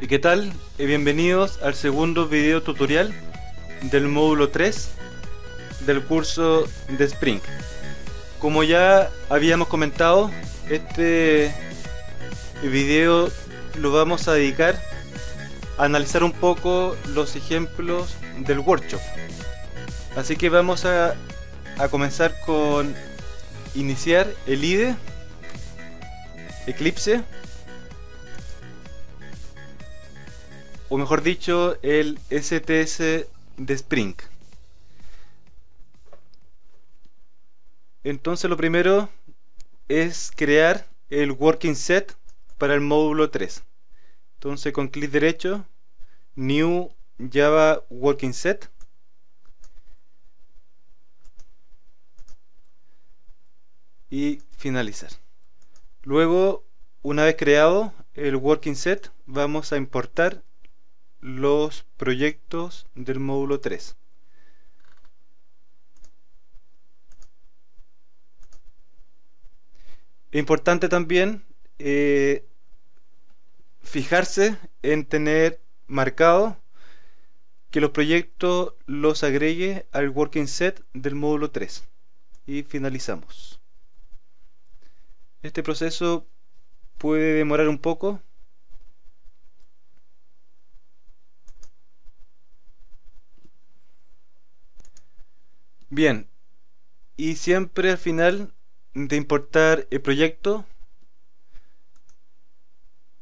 ¿Y qué tal? Eh, bienvenidos al segundo video tutorial del módulo 3 del curso de Spring. Como ya habíamos comentado, este video lo vamos a dedicar analizar un poco los ejemplos del workshop. Así que vamos a, comenzar con iniciar el IDE, Eclipse, o mejor dicho, el STS de Spring. Entonces lo primero es crear el working set para el módulo 3. Entonces con clic derecho, New Java Working Set. Y finalizar. Luego, una vez creado el Working Set, vamos a importar los proyectos del módulo 3. Importante también eh, fijarse en tener marcado que los proyectos los agregue al working set del módulo 3 y finalizamos este proceso puede demorar un poco bien y siempre al final de importar el proyecto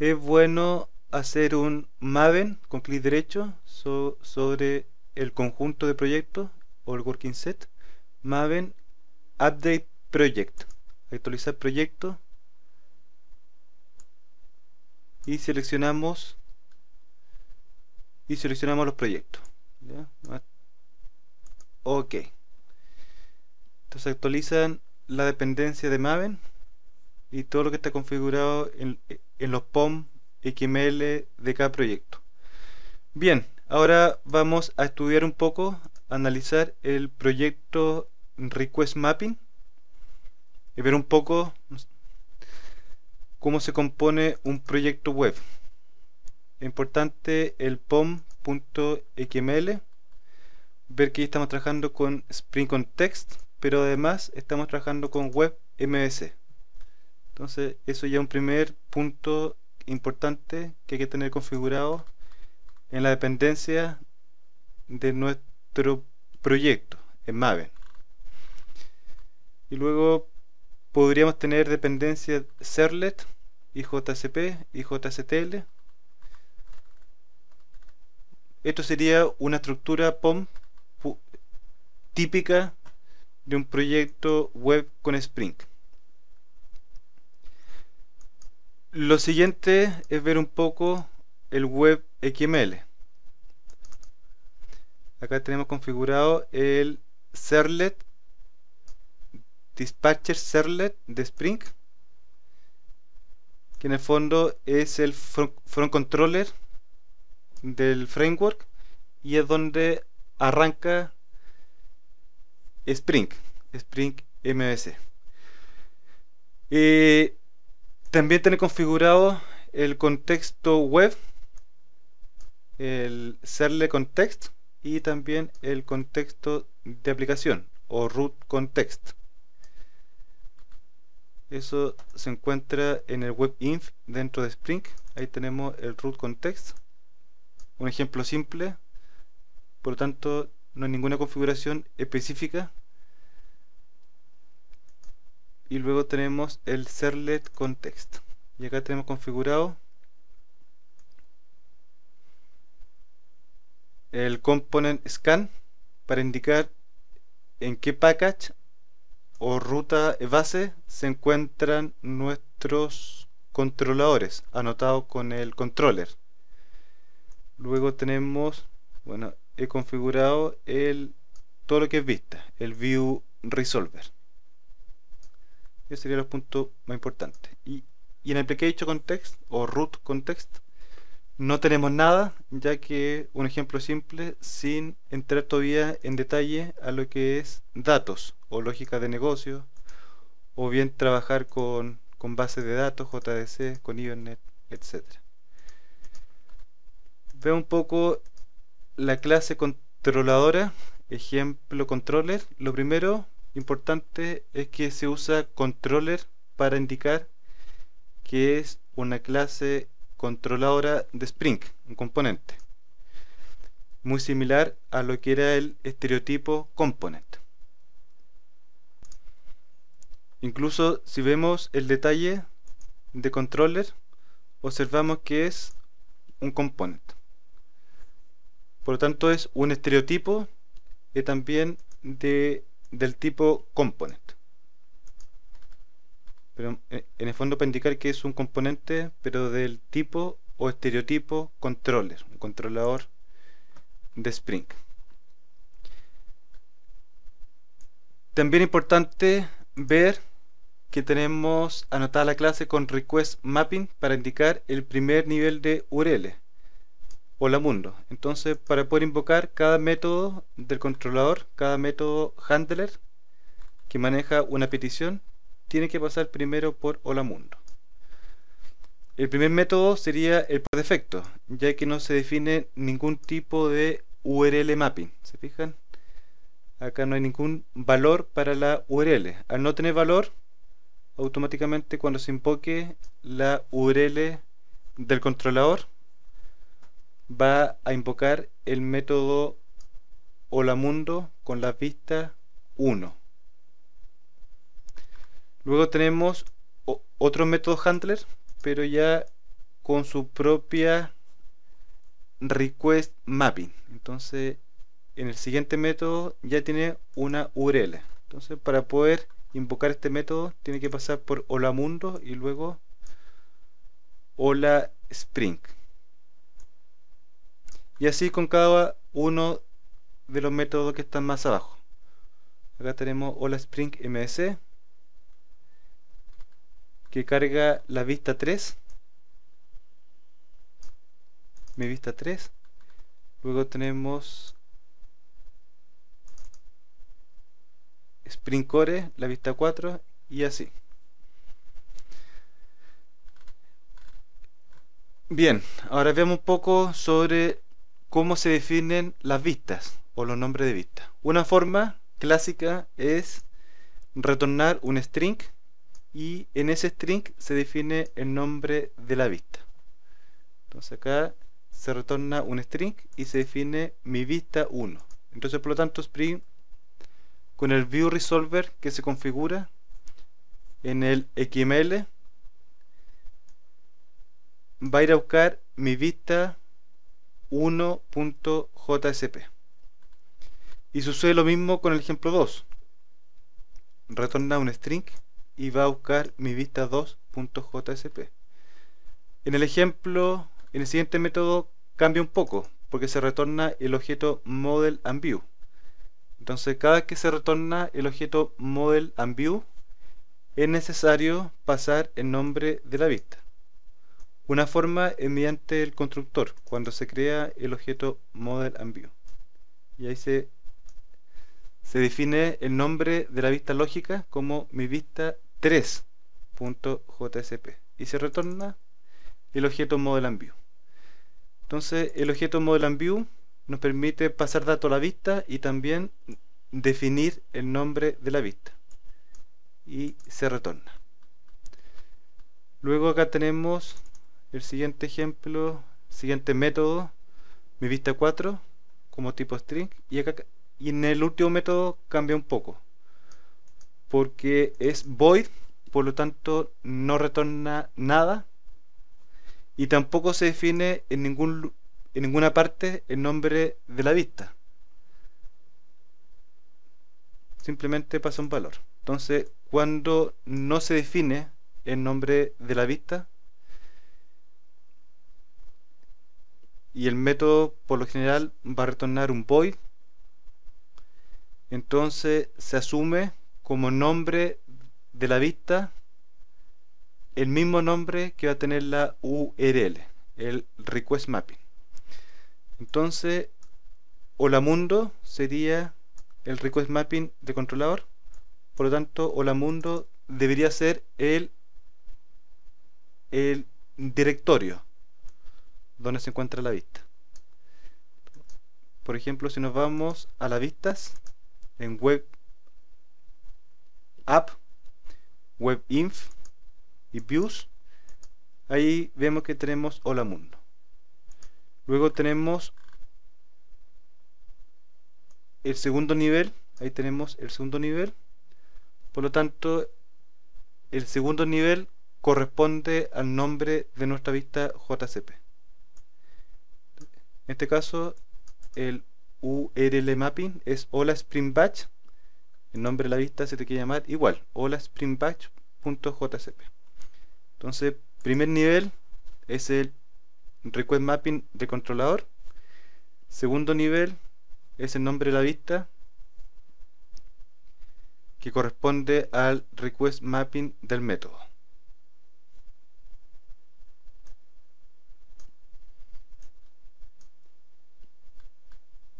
es bueno hacer un Maven con clic derecho sobre el conjunto de proyectos o el working set Maven Update Project actualizar proyecto y seleccionamos y seleccionamos los proyectos ah. ok entonces actualizan la dependencia de Maven y todo lo que está configurado en, los POM XML de cada proyecto. Bien, ahora vamos a estudiar un poco, analizar el proyecto Request Mapping y ver un poco cómo se compone un proyecto web. Importante el pom.xml, ver que estamos trabajando con Spring Context, pero además estamos trabajando con MVC. Entonces, eso ya es un primer punto importante que hay que tener configurado en la dependencia de nuestro proyecto en Maven. Y luego podríamos tener dependencia serlet, y IJCTL. Esto sería una estructura POM típica de un proyecto web con Spring. Lo siguiente es ver un poco el web XML. Acá tenemos configurado el serlet, dispatcher serlet de Spring, que en el fondo es el front controller del framework y es donde arranca Spring, Spring MVC también tiene configurado el contexto web, el serle context y también el contexto de aplicación o root context. Eso se encuentra en el webinf dentro de Spring. Ahí tenemos el root context. Un ejemplo simple. Por lo tanto, no hay ninguna configuración específica y luego tenemos el serlet context y acá tenemos configurado el component scan para indicar en qué package o ruta base se encuentran nuestros controladores anotados con el controller luego tenemos bueno he configurado el todo lo que es vista el view resolver esos serían los puntos más importantes. Y, en application context o root context no tenemos nada, ya que un ejemplo simple sin entrar todavía en detalle a lo que es datos o lógica de negocio, o bien trabajar con, con bases de datos, JDC, con IONET, etc. Veo un poco la clase controladora, ejemplo controller. Lo primero, importante es que se usa controller para indicar que es una clase controladora de Spring, un componente. Muy similar a lo que era el estereotipo component. Incluso si vemos el detalle de controller, observamos que es un component. Por lo tanto es un estereotipo y eh, también de del tipo component. Pero eh, en el fondo para indicar que es un componente, pero del tipo o estereotipo controller, un controlador de Spring. También importante ver que tenemos anotada la clase con request mapping para indicar el primer nivel de URL hola mundo. Entonces, para poder invocar cada método del controlador, cada método handler que maneja una petición, tiene que pasar primero por hola mundo. El primer método sería el por defecto, ya que no se define ningún tipo de URL mapping. ¿Se fijan? Acá no hay ningún valor para la URL. Al no tener valor, automáticamente cuando se invoque la URL del controlador, va a invocar el método hola mundo con la vista 1. Luego tenemos otro método handler, pero ya con su propia request mapping. Entonces, en el siguiente método ya tiene una URL. Entonces, para poder invocar este método, tiene que pasar por hola mundo y luego hola spring. Y así con cada uno de los métodos que están más abajo. Acá tenemos Hola Spring MS que carga la vista 3 mi vista 3 luego tenemos Spring Core, la vista 4 y así bien, ahora veamos un poco sobre cómo se definen las vistas o los nombres de vistas. Una forma clásica es retornar un string y en ese string se define el nombre de la vista. Entonces acá se retorna un string y se define mi vista 1. Entonces por lo tanto Spring con el view resolver que se configura en el XML va a ir a buscar mi vista 1.jsp. Y sucede lo mismo con el ejemplo 2. Retorna un string y va a buscar mi vista 2.jsp. En el ejemplo, en el siguiente método cambia un poco, porque se retorna el objeto model and view. Entonces, cada que se retorna el objeto model and view, es necesario pasar el nombre de la vista. Una forma es mediante el constructor, cuando se crea el objeto model and view. Y ahí se, se define el nombre de la vista lógica como mi vista 3.jsp y se retorna el objeto model and view. Entonces el objeto model and view nos permite pasar datos a la vista y también definir el nombre de la vista y se retorna. Luego acá tenemos el siguiente ejemplo, siguiente método, mi vista 4 como tipo string y, acá, y en el último método cambia un poco porque es void por lo tanto no retorna nada y tampoco se define en, ningún, en ninguna parte el nombre de la vista simplemente pasa un valor entonces cuando no se define el nombre de la vista y el método por lo general va a retornar un void entonces se asume como nombre de la vista el mismo nombre que va a tener la URL el request mapping entonces hola mundo sería el request mapping de controlador por lo tanto hola mundo debería ser el el directorio donde se encuentra la vista. Por ejemplo, si nos vamos a las vistas en web app, web inf y views, ahí vemos que tenemos hola mundo. Luego tenemos el segundo nivel, ahí tenemos el segundo nivel. Por lo tanto, el segundo nivel corresponde al nombre de nuestra vista JCP. En este caso, el URL mapping es hola El nombre de la vista se te quiere llamar igual, hola Entonces, primer nivel es el request mapping de controlador. Segundo nivel es el nombre de la vista que corresponde al request mapping del método.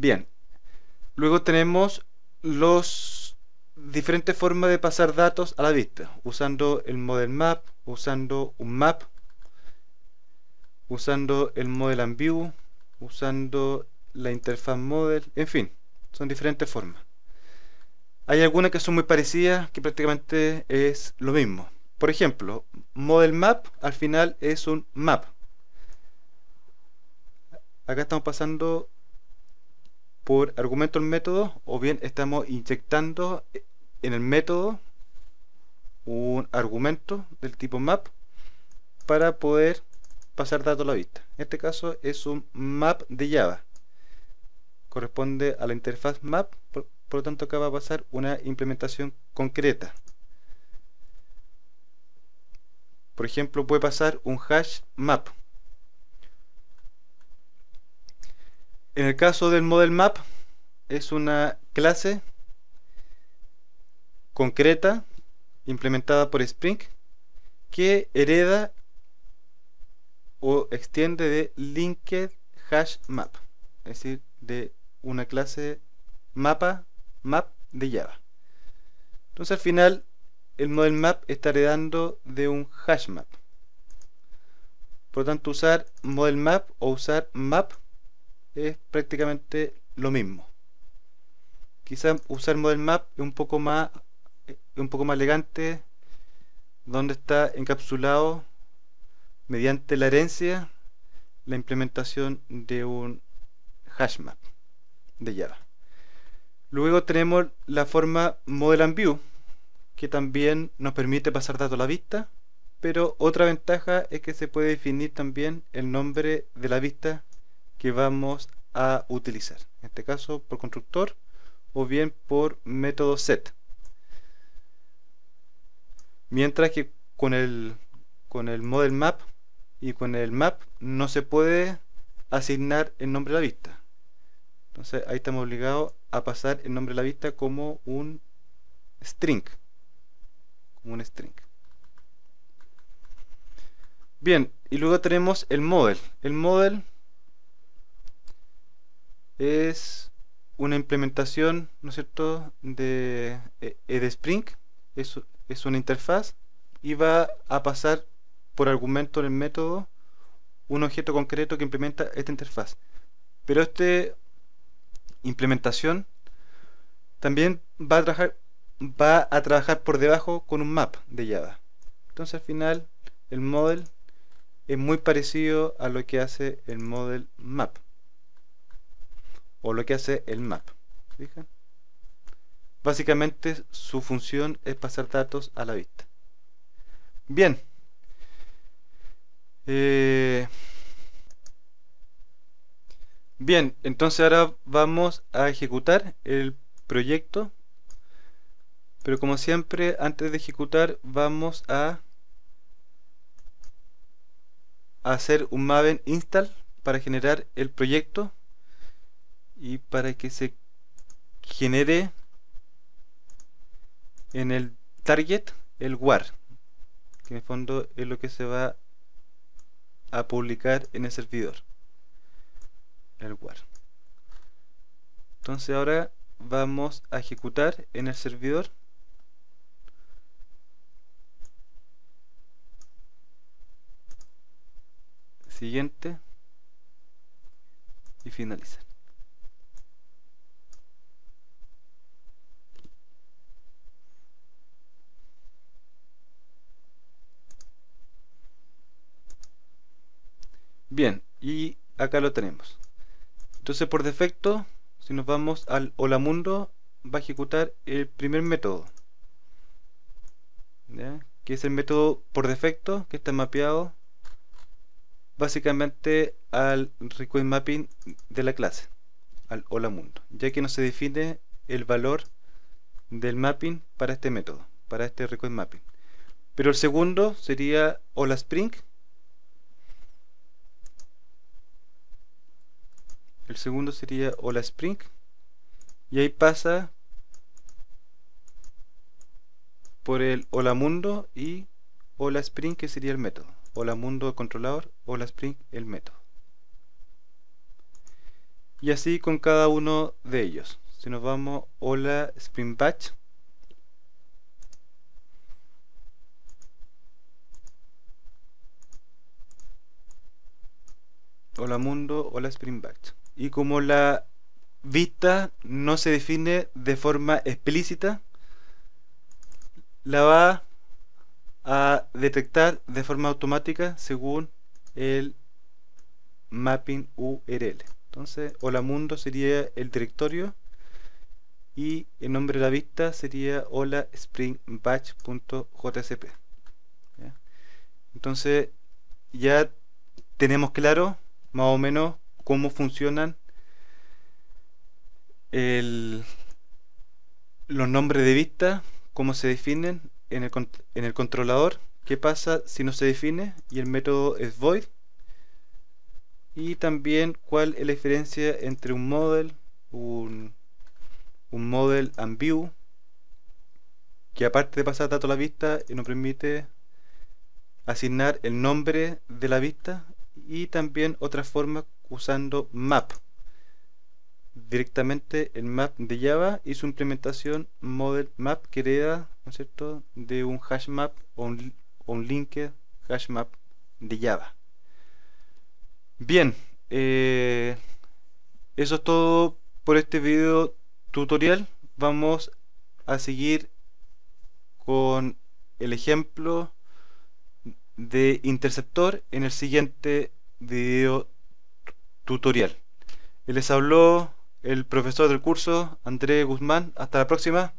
Bien. Luego tenemos los diferentes formas de pasar datos a la vista, usando el model map, usando un map, usando el model and view, usando la interfaz model, en fin, son diferentes formas. Hay algunas que son muy parecidas, que prácticamente es lo mismo. Por ejemplo, model map al final es un map. Acá estamos pasando por argumento el método o bien estamos inyectando en el método un argumento del tipo map para poder pasar datos a la vista. En este caso es un map de Java. Corresponde a la interfaz map, por, por lo tanto acá va a pasar una implementación concreta. Por ejemplo, puede pasar un hash map. En el caso del model map es una clase concreta implementada por Spring que hereda o extiende de linked hash map, es decir, de una clase mapa map de Java. Entonces al final el model map está heredando de un hash map. Por lo tanto usar model map o usar map es prácticamente lo mismo. Quizás usar Model Map es un poco más, un poco más elegante, donde está encapsulado mediante la herencia la implementación de un hash map de Java. Luego tenemos la forma Model and View, que también nos permite pasar datos a la vista, pero otra ventaja es que se puede definir también el nombre de la vista que vamos a utilizar. En este caso por constructor o bien por método set. Mientras que con el, con el model map y con el map no se puede asignar el nombre de la vista. Entonces ahí estamos obligados a pasar el nombre de la vista como un string. Como un string. Bien, y luego tenemos el model. El model es una implementación, ¿no es cierto?, de, eh, eh, de Spring. Es, es una interfaz y va a pasar por argumento en el método un objeto concreto que implementa esta interfaz. Pero esta implementación también va a trabajar va a trabajar por debajo con un map de Java. Entonces al final el model es muy parecido a lo que hace el model map o lo que hace el map. Básicamente su función es pasar datos a la vista. Bien. Eh, bien, entonces ahora vamos a ejecutar el proyecto. Pero como siempre, antes de ejecutar vamos a hacer un Maven install para generar el proyecto y para que se genere en el target el war que en el fondo es lo que se va a publicar en el servidor el war entonces ahora vamos a ejecutar en el servidor siguiente y finalizar Bien, y acá lo tenemos. Entonces por defecto, si nos vamos al hola mundo, va a ejecutar el primer método. Que es el método por defecto que está mapeado básicamente al request mapping de la clase, al hola mundo, ya que no se define el valor del mapping para este método, para este request mapping. Pero el segundo sería hola spring, el segundo sería hola spring y ahí pasa por el hola mundo y hola spring que sería el método hola mundo controlador hola spring el método y así con cada uno de ellos si nos vamos hola spring batch hola mundo hola spring batch y como la vista no se define de forma explícita, la va a detectar de forma automática según el mapping URL. Entonces, hola mundo sería el directorio y el nombre de la vista sería hola batch.jsp. Entonces, ya tenemos claro más o menos cómo funcionan los nombres de vista, cómo se definen en el, controlador, qué pasa si no se define y el método es void y también cuál es la diferencia entre un model, un, un model and view que aparte de pasar datos a la vista eh, nos permite asignar el nombre de la vista y también otras formas usando map. Directamente el map de Java y su implementación model map crea de un hash map o un, un linked hash map de Java. Bien, eh, eso es todo por este video tutorial. Vamos a seguir con el ejemplo de interceptor en el siguiente video tutorial. Y les habló el profesor del curso, André Guzmán. Hasta la próxima.